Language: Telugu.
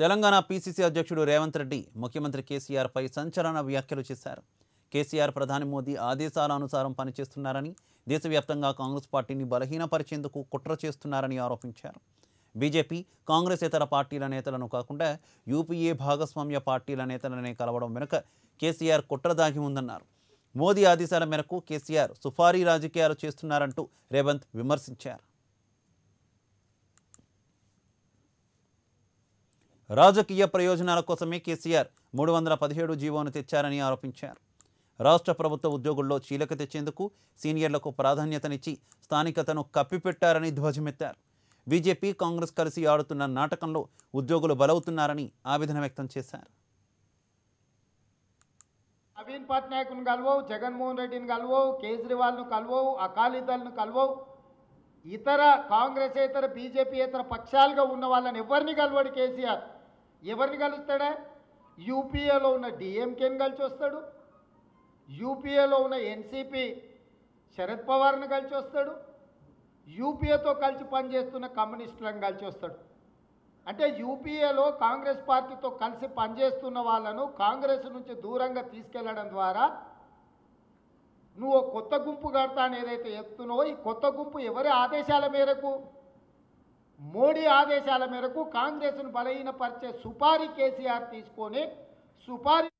తెలంగాణ పీసీసీ అధ్యక్షుడు రేవంత్ రెడ్డి ముఖ్యమంత్రి కేసీఆర్పై సంచలన వ్యాఖ్యలు చేశారు కేసీఆర్ ప్రధాని మోదీ ఆదేశాల అనుసారం పనిచేస్తున్నారని దేశవ్యాప్తంగా కాంగ్రెస్ పార్టీని బలహీనపరిచేందుకు కుట్ర చేస్తున్నారని ఆరోపించారు బీజేపీ కాంగ్రెస్ ఇతర పార్టీల నేతలను కాకుండా యూపీఏ భాగస్వామ్య పార్టీల నేతలనే కలవడం వెనుక కేసీఆర్ కుట్ర దాగి ఉందన్నారు మోదీ ఆదేశాల మేరకు కేసీఆర్ సుఫారీ రాజకీయాలు చేస్తున్నారంటూ రేవంత్ విమర్శించారు రాజకీయ ప్రయోజనాల కోసమే కేసీఆర్ మూడు వందల పదిహేడు జీవోను తెచ్చారని ఆరోపించారు రాష్ట్ర ప్రభుత్వ ఉద్యోగుల్లో చీలక తెచ్చేందుకు సీనియర్లకు ప్రాధాన్యతనిచ్చి స్థానికతను కప్పిపెట్టారని ధ్వజమెత్తారు బీజేపీ కాంగ్రెస్ కలిసి ఆడుతున్న నాటకంలో ఉద్యోగులు బలవుతున్నారని ఆవేదన వ్యక్తం చేశారు నవీన్ పట్నాయక్ను కలవవు జగన్మోహన్ రెడ్డిని కలవవు కేజ్రీవాల్ను కలవవు అకాలీదళ్ను కలవవు ఇతర కాంగ్రెస్ ఇతర బీజేపీ ఇతర పక్షాలుగా ఉన్న వాళ్ళని ఎవరిని కలవడు కేసీఆర్ ఎవరిని కలుస్తాడా యూపీఏలో ఉన్న డిఎంకేని కలిసి వస్తాడు యూపీఏలో ఉన్న ఎన్సీపీ శరద్ పవార్ని కలిసి వస్తాడు యూపీఏతో కలిసి పనిచేస్తున్న కమ్యూనిస్టులను కలిసి వస్తాడు అంటే యూపీఏలో కాంగ్రెస్ పార్టీతో కలిసి పనిచేస్తున్న వాళ్ళను కాంగ్రెస్ నుంచి దూరంగా తీసుకెళ్లడం ద్వారా నువ్వు కొత్త గుంపు కడతా అని ఏదైతే చెప్తున్నావో ఈ కొత్త గుంపు ఎవరి ఆదేశాల మేరకు మోడీ ఆదేశాల మేరకు కాంగ్రెస్ను బలహీనపరిచే సుపారీ కేసీఆర్ తీసుకొని సుపారీ